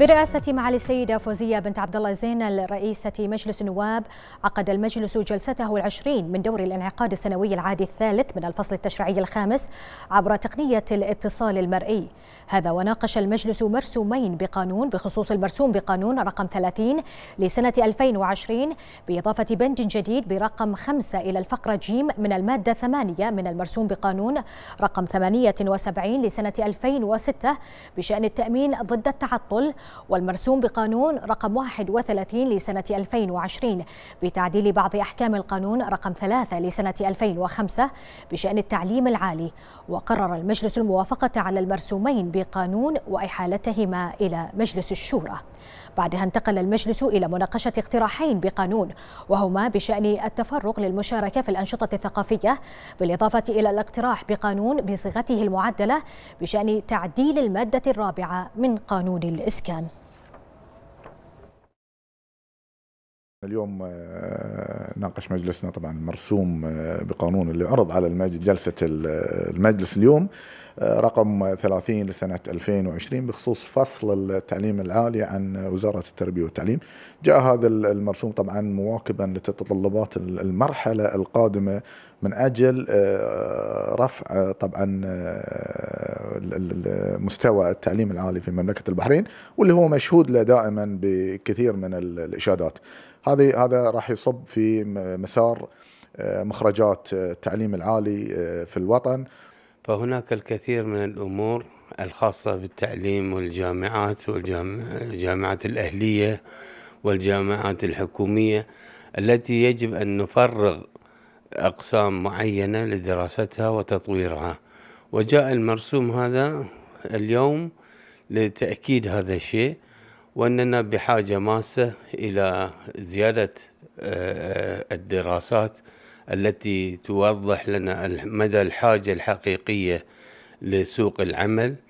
برئاسة معالي السيدة فوزية بنت عبد الله زينل رئيسة مجلس النواب عقد المجلس جلسته العشرين من دور الانعقاد السنوي العادي الثالث من الفصل التشريعي الخامس عبر تقنية الاتصال المرئي هذا وناقش المجلس مرسومين بقانون بخصوص المرسوم بقانون رقم 30 لسنة 2020 بإضافة بند جديد برقم 5 إلى الفقرة جيم من المادة 8 من المرسوم بقانون رقم 78 لسنة 2006 بشأن التأمين ضد التعطل والمرسوم بقانون رقم 31 لسنة 2020 بتعديل بعض أحكام القانون رقم 3 لسنة 2005 بشأن التعليم العالي وقرر المجلس الموافقة على المرسومين بقانون وإحالتهما إلى مجلس الشورى بعدها انتقل المجلس إلى مناقشة اقتراحين بقانون وهما بشأن التفرغ للمشاركة في الأنشطة الثقافية بالإضافة إلى الاقتراح بقانون بصيغته المعدلة بشأن تعديل المادة الرابعة من قانون الإسكان اليوم آه، ناقش مجلسنا طبعا مرسوم آه، بقانون اللي عرض على المجلس جلسة المجلس اليوم آه، رقم 30 لسنة 2020 بخصوص فصل التعليم العالي عن وزارة التربية والتعليم جاء هذا المرسوم طبعا مواكبا لتتطلبات المرحلة القادمة من أجل رفع طبعا مستوى التعليم العالي في مملكة البحرين واللي هو مشهود له دائما بكثير من الإشادات هذه هذا راح يصب في مسار آه، مخرجات آه، التعليم العالي آه، في الوطن فهناك الكثير من الامور الخاصه بالتعليم والجامعات والجامعات الاهليه والجامعات الحكوميه التي يجب ان نفرغ اقسام معينه لدراستها وتطويرها وجاء المرسوم هذا اليوم لتاكيد هذا الشيء وأننا بحاجة ماسة إلى زيادة آه، الدراسات التي توضح لنا مدى الحاجة الحقيقية لسوق العمل